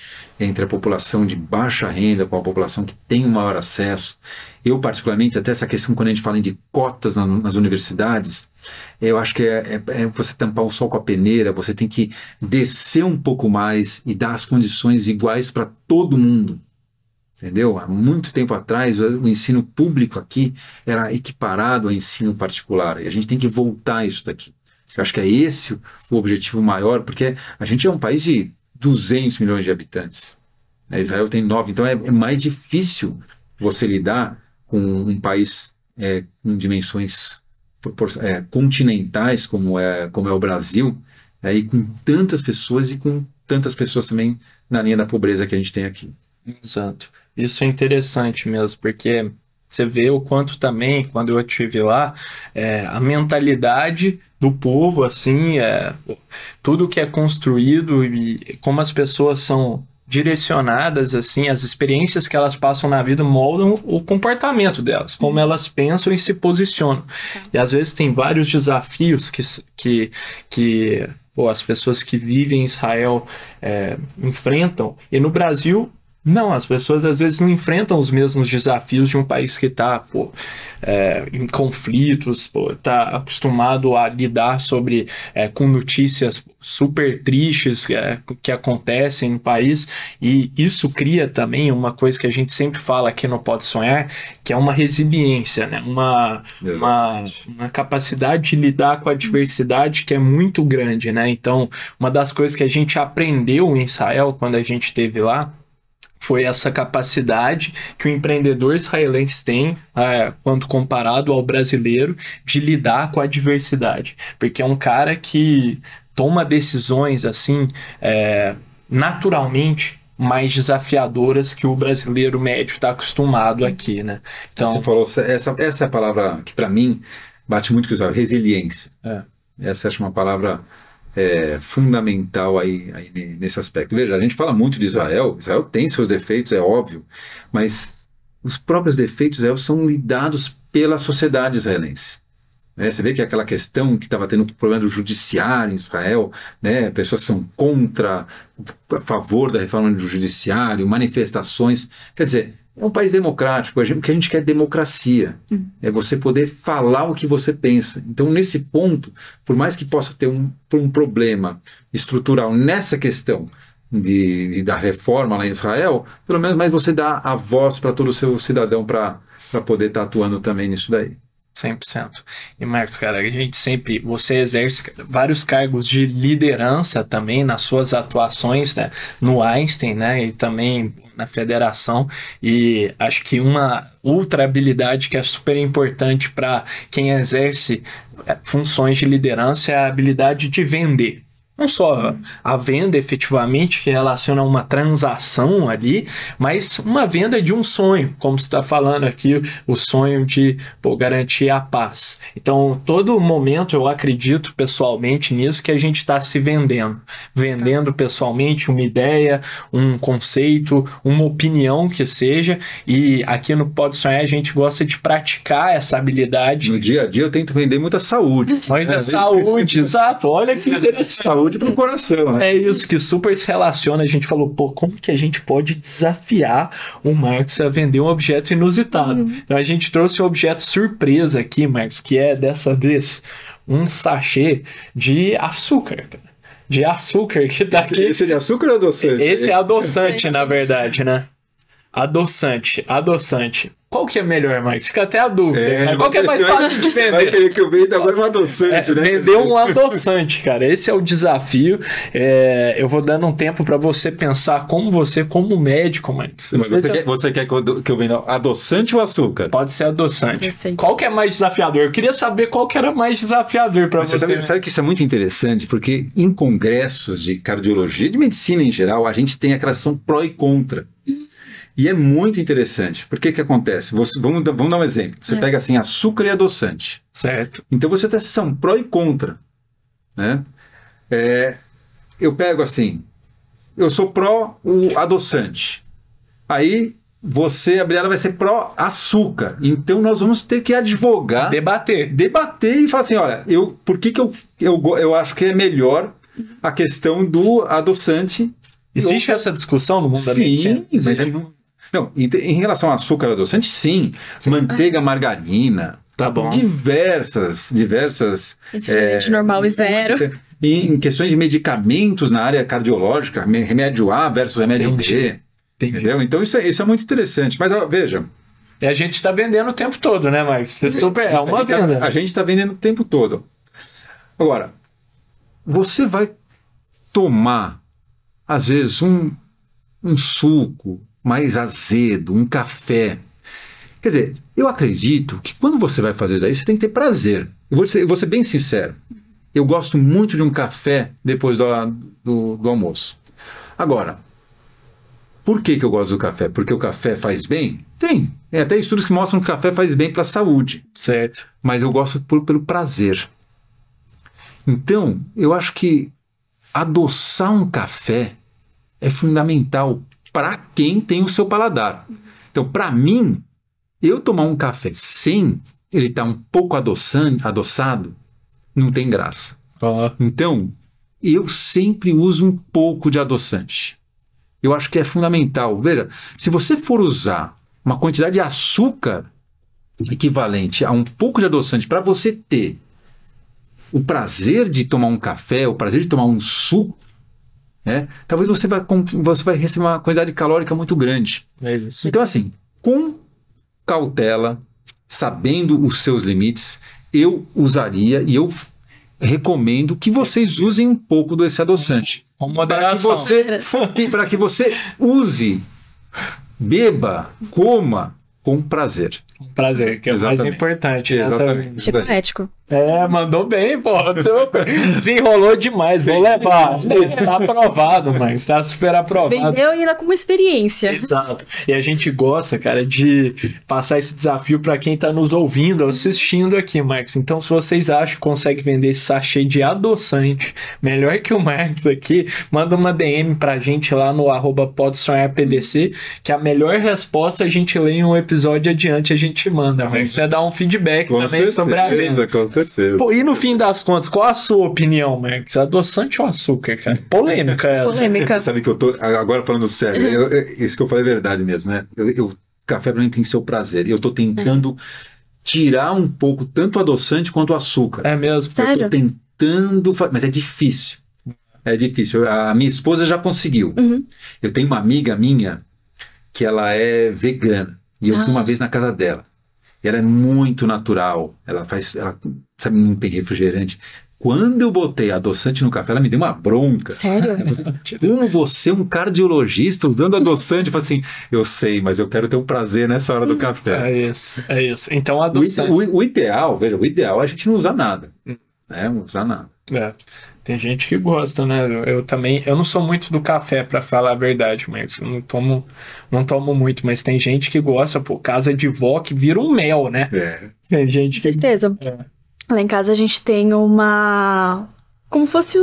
entre a população de baixa renda com a população que tem um maior acesso. Eu, particularmente, até essa questão, quando a gente fala de cotas nas universidades, eu acho que é, é, é, você tampar o sol com a peneira, você tem que descer um pouco mais e dar as condições iguais para todo mundo. Entendeu? Há muito tempo atrás, o ensino público aqui era equiparado ao ensino particular. E a gente tem que voltar isso daqui. Eu acho que é esse o objetivo maior, porque a gente é um país de 200 milhões de habitantes. Né? Israel tem 9, então é, é mais difícil você lidar com um país é, com dimensões é, continentais como é, como é o Brasil, é, e com tantas pessoas e com tantas pessoas também na linha da pobreza que a gente tem aqui. Exato. Isso é interessante mesmo, porque você vê o quanto também, quando eu estive lá, é, a mentalidade do povo, assim, é, tudo que é construído e como as pessoas são direcionadas, assim, as experiências que elas passam na vida moldam o comportamento delas, como uhum. elas pensam e se posicionam. Tá. E às vezes tem vários desafios que, que, que pô, as pessoas que vivem em Israel é, enfrentam. E no Brasil, não, as pessoas às vezes não enfrentam os mesmos desafios de um país que está é, em conflitos, está acostumado a lidar sobre é, com notícias super tristes é, que acontecem no país e isso cria também uma coisa que a gente sempre fala aqui no Pode Sonhar, que é uma resiliência, né? uma, uma, uma, capacidade de lidar com a diversidade que é muito grande. Né? Então, uma das coisas que a gente aprendeu em Israel quando a gente esteve lá foi essa capacidade que o empreendedor israelense tem, é, quando comparado ao brasileiro, de lidar com a diversidade. Porque é um cara que toma decisões assim, é, naturalmente mais desafiadoras que o brasileiro médio está acostumado aqui, né? Então, Você falou essa, essa é a palavra que para mim bate muito com isso, resiliência. É. Essa é uma palavra é, fundamental aí, aí, nesse aspecto. Veja, a gente fala muito de Israel, Israel tem seus defeitos, é óbvio, mas os próprios defeitos de Israel são lidados pela sociedade israelense. Né, você vê que aquela questão que estava tendo o problema do judiciário em Israel, né? pessoas são contra, a favor da reforma do judiciário, manifestações. Quer dizer, é um país democrático, o que a gente quer é democracia. Uhum. É você poder falar o que você pensa. Então, nesse ponto, por mais que possa ter um, um problema estrutural nessa questão de, de, da reforma lá em Israel, pelo menos mas você dá a voz para todo o seu cidadão para poder estar tá atuando também nisso daí. 100%. E Marcos, cara, a gente sempre, você exerce vários cargos de liderança também nas suas atuações, né, no Einstein, né, e também na federação, e acho que uma outra habilidade que é super importante para quem exerce é, funções de liderança é a habilidade de vender não só a venda efetivamente que relaciona a uma transação ali, mas uma venda de um sonho, como está falando aqui, o sonho de pô, garantir a paz. Então, todo momento eu acredito pessoalmente nisso que a gente está se vendendo, vendendo pessoalmente uma ideia, um conceito, uma opinião que seja. E aqui no Pode Sonhar a gente gosta de praticar essa habilidade. No dia a dia eu tento vender muita saúde. Ainda é, né? saúde, exato. Olha que interessante saúde para o coração. Né? É isso que super se relaciona. A gente falou, pô, como que a gente pode desafiar o Marcos a vender um objeto inusitado? Uhum. Então a gente trouxe um objeto surpresa aqui, Marcos, que é dessa vez um sachê de açúcar. De açúcar que tá esse, aqui. Esse é de açúcar ou adoçante? É esse é adoçante, na verdade, né? Adoçante, adoçante qual que é melhor, Max? Fica até a dúvida. É, qual que é mais fácil de vender? Vai querer que eu venda agora um adoçante, é, né? Vender um adoçante, cara. Esse é o desafio. É, eu vou dando um tempo para você pensar como você, como médico, Max. você, quer, você quer que eu, venda adoçante ou açúcar? Pode ser adoçante. Qual que é mais desafiador? Eu queria saber qual que era mais desafiador para você. Sabe, né? sabe que isso é muito interessante, porque em congressos de cardiologia, de medicina em geral, a gente tem a relação pró e contra. E é muito interessante. Porque que acontece? Você, vamos, vamos dar um exemplo. Você é. pega assim, açúcar e adoçante. Certo. Então você tem sessão pró e contra. Né? É, eu pego assim, eu sou pró o adoçante. Aí você, a Briana, vai ser pró açúcar. Então nós vamos ter que advogar. Debater. Debater e falar assim: olha, eu, por que, que eu, eu, eu acho que é melhor a questão do adoçante? Existe eu... essa discussão no mundo Sim, da medicina? Sim, mas é muito não, em, em relação a açúcar adoçante, sim. sim. Manteiga, margarina. Tá bom. Diversas, diversas. é, normal e zero. É, em, em, questões de medicamentos na área cardiológica, remédio A versus remédio Entendi. B. Entendi. Entendeu? Então isso é, isso é muito interessante. Mas ó, veja, e a gente está vendendo o tempo todo, né, Marcos? É, é uma tá, venda. A gente está vendendo o tempo todo. Agora, você vai tomar, às vezes, um, um suco, mais azedo, um café. Quer dizer, eu acredito que quando você vai fazer isso aí, você tem que ter prazer. Eu vou, ser, eu vou ser, bem sincero. Eu gosto muito de um café depois do, do, do almoço. Agora, por que, que eu gosto do café? Porque o café faz bem? Tem. Tem até estudos que mostram que o café faz bem para a saúde. Certo. Mas eu gosto por, pelo prazer. Então, eu acho que adoçar um café é fundamental para quem tem o seu paladar. Então, para mim, eu tomar um café sem ele estar tá um pouco adoçando, adoçado, não tem graça. Ah. Então, eu sempre uso um pouco de adoçante. Eu acho que é fundamental. Veja, se você for usar uma quantidade de açúcar equivalente a um pouco de adoçante para você ter o prazer de tomar um café, o prazer de tomar um suco, né? Talvez você vai, você vai receber uma quantidade calórica muito grande. É isso. Então, assim, com cautela, sabendo os seus limites, eu usaria e eu recomendo que vocês usem um pouco desse adoçante. Com moderação. Para que você use, beba, coma com prazer. Com prazer, que é o mais importante. Né? Exatamente. Tipo ético. É, mandou bem, pô. É Desenrolou demais, vou levar. está aprovado, mas está super aprovado. Vendeu ainda com uma experiência. Exato. E a gente gosta, cara, de passar esse desafio para quem está nos ouvindo, assistindo aqui, Marcos. Então, se vocês acham que consegue vender esse sachê de adoçante melhor que o Marcos aqui, manda uma DM a gente lá no arroba que a melhor resposta a gente lê em um episódio adiante, a gente manda. Você dá um feedback com também sobre a venda perfeito. Pô, e no fim das contas, qual a sua opinião, Max? Adoçante ou açúcar, cara? Polêmica essa. Polêmica. Você sabe que eu tô, agora falando sério, eu, eu, isso que eu falei é verdade mesmo, né? Eu, eu café pra mim tem seu prazer, e eu tô tentando tirar um pouco tanto o adoçante quanto o açúcar. É mesmo? Sério? Eu tô tentando, mas é difícil. É difícil. A minha esposa já conseguiu. Uhum. Eu tenho uma amiga minha que ela é vegana. E eu ah. fui uma vez na casa dela. E ela é muito natural. Ela faz, ela sabe, não tem refrigerante. Quando eu botei adoçante no café, ela me deu uma bronca. Sério? Como assim, você, um cardiologista, usando adoçante, fala assim, eu sei, mas eu quero ter o um prazer nessa hora do hum, café. É isso, é isso. Então, adoçante... O, o, o ideal, veja, o ideal é a gente não usar nada. Né? Não usar nada. É. Tem gente que gosta, né? Eu também, eu não sou muito do café para falar a verdade, mas eu não tomo, não tomo muito, mas tem gente que gosta, Por casa de vó que vira um mel, né? É. Tem gente. Com certeza. Que, é. Lá em casa a gente tem uma. Como fosse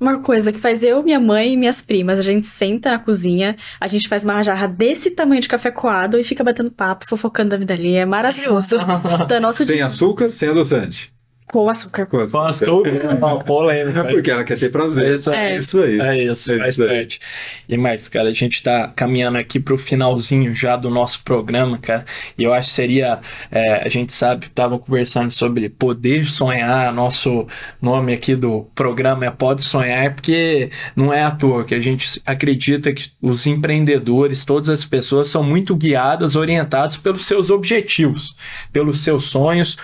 uma coisa que faz eu, minha mãe e minhas primas. A gente senta na cozinha, a gente faz uma jarra desse tamanho de café coado e fica batendo papo, fofocando da vida ali. É maravilhoso. da então, é nossa sem açúcar, sem adoçante com açúcar. Com açúcar. É. uma polêmica. É porque ela quer ter prazer. Essa, é, isso aí. É isso, é faz isso E, mais cara, a gente tá caminhando aqui pro finalzinho já do nosso programa, cara. E eu acho que seria. É, a gente sabe, tava conversando sobre poder sonhar. Nosso nome aqui do programa é Pode Sonhar, porque não é à toa que a gente acredita que os empreendedores, todas as pessoas, são muito guiadas, orientadas pelos seus objetivos, pelos seus sonhos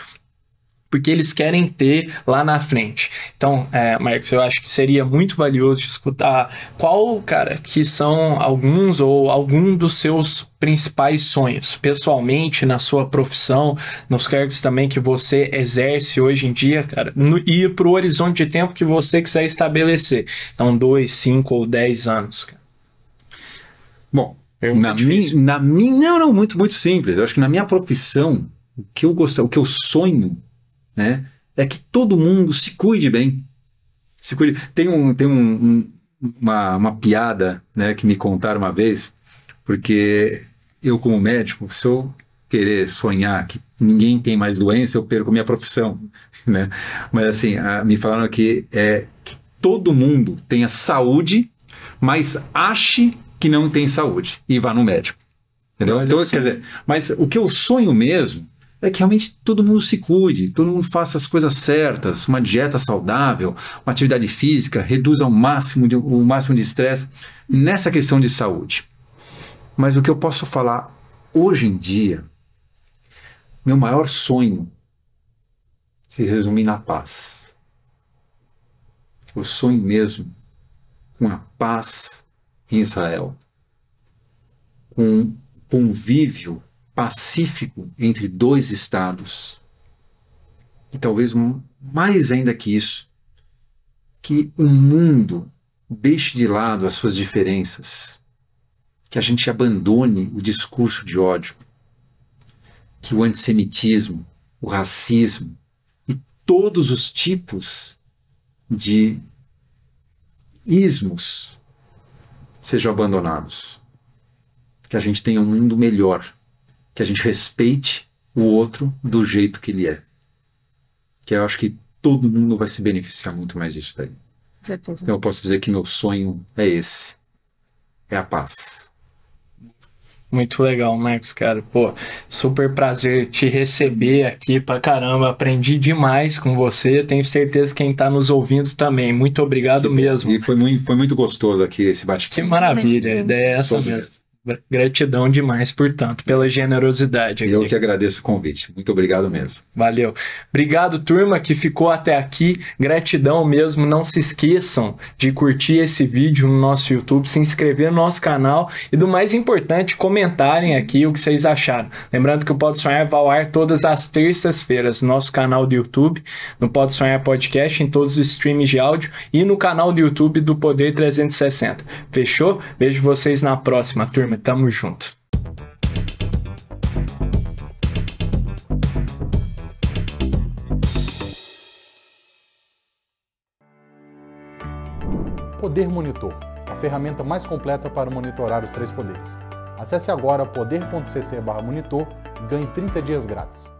porque eles querem ter lá na frente. Então, é, Marcos, eu acho que seria muito valioso te escutar qual, cara, que são alguns ou algum dos seus principais sonhos, pessoalmente, na sua profissão, nos cargos também que você exerce hoje em dia, cara, no, e para o horizonte de tempo que você quiser estabelecer. Então, dois, cinco ou dez anos, cara. Bom, na minha, na minha, não, não, muito, muito simples. Eu acho que na minha profissão, o que eu gosto, o que eu sonho né? É que todo mundo se cuide bem. Se cuide. Tem, um, tem um, um, uma, uma piada né, que me contaram uma vez, porque eu, como médico, se eu querer sonhar que ninguém tem mais doença, eu perco minha profissão, né? Mas assim, a, me falaram que é que todo mundo tenha saúde, mas ache que não tem saúde e vá no médico. Entendeu? então, quer dizer, mas o que eu sonho mesmo é que realmente todo mundo se cuide, todo mundo faça as coisas certas, uma dieta saudável, uma atividade física, reduza ao máximo de, o máximo de estresse nessa questão de saúde. Mas o que eu posso falar hoje em dia, meu maior sonho se resume na paz. Eu sonho mesmo com a paz em Israel, com um convívio pacífico entre dois estados. E talvez mais ainda que isso, que o mundo deixe de lado as suas diferenças, que a gente abandone o discurso de ódio, que o antissemitismo, o racismo e todos os tipos de ismos sejam abandonados. Que a gente tenha um mundo melhor que a gente respeite o outro do jeito que ele é. Que eu acho que todo mundo vai se beneficiar muito mais disso daí. Certeza. Então eu posso dizer que meu sonho é esse. É a paz. Muito legal, Marcos, cara. Pô, super prazer te receber aqui pra caramba. Aprendi demais com você. Tenho certeza que quem tá nos ouvindo também. Muito obrigado que mesmo. E foi muito, foi muito gostoso aqui esse bate-papo. Que maravilha. A ideia é essa mesmo. Gratidão demais, portanto, pela generosidade. Aqui. Eu que agradeço o convite. Muito obrigado mesmo. Valeu. Obrigado, turma, que ficou até aqui. Gratidão mesmo. Não se esqueçam de curtir esse vídeo no nosso YouTube, se inscrever no nosso canal e, do mais importante, comentarem aqui o que vocês acharam. Lembrando que o Pode Sonhar vai ao ar todas as terças-feiras no nosso canal do YouTube, no Pode Sonhar Podcast, em todos os streams de áudio e no canal do YouTube do Poder 360. Fechou? Vejo vocês na próxima, turma time. Tamo junto. Poder Monitor, a ferramenta mais completa para monitorar os três poderes. Acesse agora poder.cc/monitor e ganhe 30 dias grátis.